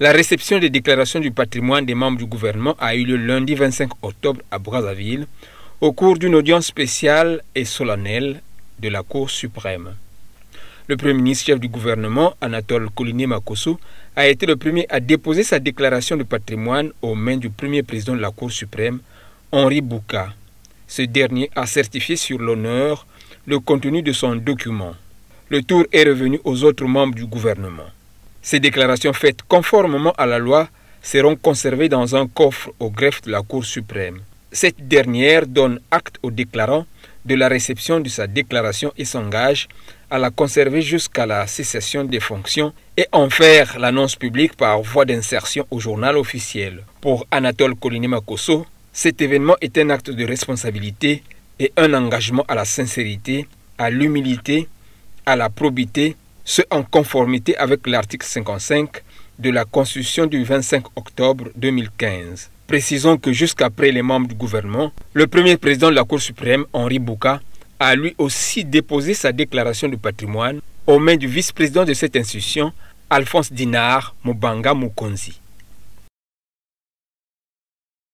La réception des déclarations du patrimoine des membres du gouvernement a eu lieu lundi 25 octobre à Brazzaville au cours d'une audience spéciale et solennelle de la Cour suprême. Le Premier ministre chef du gouvernement, Anatole Koliné Makosso, a été le premier à déposer sa déclaration de patrimoine aux mains du premier président de la Cour suprême, Henri Bouka. Ce dernier a certifié sur l'honneur le contenu de son document. Le tour est revenu aux autres membres du gouvernement. Ces déclarations faites conformément à la loi seront conservées dans un coffre au greffe de la Cour suprême. Cette dernière donne acte au déclarant de la réception de sa déclaration et s'engage à la conserver jusqu'à la cessation des fonctions et en faire l'annonce publique par voie d'insertion au journal officiel. Pour Anatole Kolinimakoso, cet événement est un acte de responsabilité et un engagement à la sincérité, à l'humilité, à la probité ce en conformité avec l'article 55 de la Constitution du 25 octobre 2015. Précisons que jusqu'après les membres du gouvernement, le premier président de la Cour suprême, Henri Bouka, a lui aussi déposé sa déclaration de patrimoine aux mains du vice-président de cette institution, Alphonse Dinard Mubanga Mukonzi.